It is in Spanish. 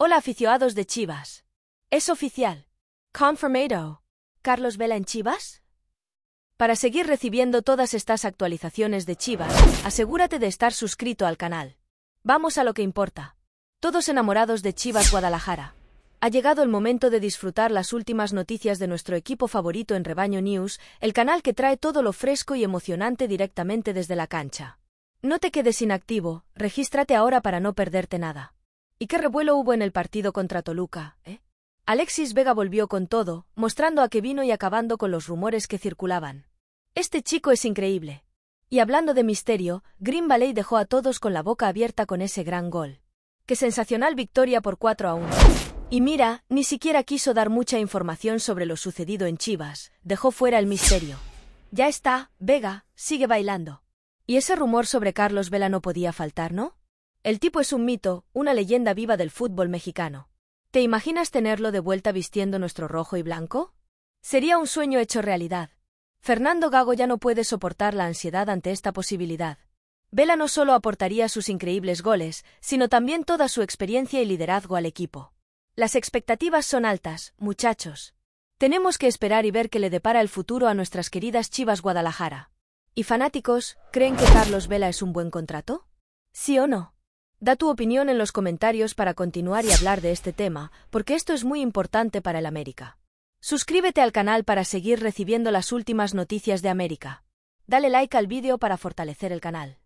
Hola aficionados de Chivas. Es oficial. Confirmado. Carlos Vela en Chivas. Para seguir recibiendo todas estas actualizaciones de Chivas, asegúrate de estar suscrito al canal. Vamos a lo que importa. Todos enamorados de Chivas Guadalajara. Ha llegado el momento de disfrutar las últimas noticias de nuestro equipo favorito en Rebaño News, el canal que trae todo lo fresco y emocionante directamente desde la cancha. No te quedes inactivo, regístrate ahora para no perderte nada. ¿Y qué revuelo hubo en el partido contra Toluca, eh? Alexis Vega volvió con todo, mostrando a qué vino y acabando con los rumores que circulaban. Este chico es increíble. Y hablando de misterio, Green Valley dejó a todos con la boca abierta con ese gran gol. Qué sensacional victoria por 4 a 1. Y mira, ni siquiera quiso dar mucha información sobre lo sucedido en Chivas, dejó fuera el misterio. Ya está, Vega, sigue bailando. Y ese rumor sobre Carlos Vela no podía faltar, ¿no? El tipo es un mito, una leyenda viva del fútbol mexicano. ¿Te imaginas tenerlo de vuelta vistiendo nuestro rojo y blanco? Sería un sueño hecho realidad. Fernando Gago ya no puede soportar la ansiedad ante esta posibilidad. Vela no solo aportaría sus increíbles goles, sino también toda su experiencia y liderazgo al equipo. Las expectativas son altas, muchachos. Tenemos que esperar y ver qué le depara el futuro a nuestras queridas Chivas Guadalajara. ¿Y fanáticos, creen que Carlos Vela es un buen contrato? ¿Sí o no? Da tu opinión en los comentarios para continuar y hablar de este tema, porque esto es muy importante para el América. Suscríbete al canal para seguir recibiendo las últimas noticias de América. Dale like al vídeo para fortalecer el canal.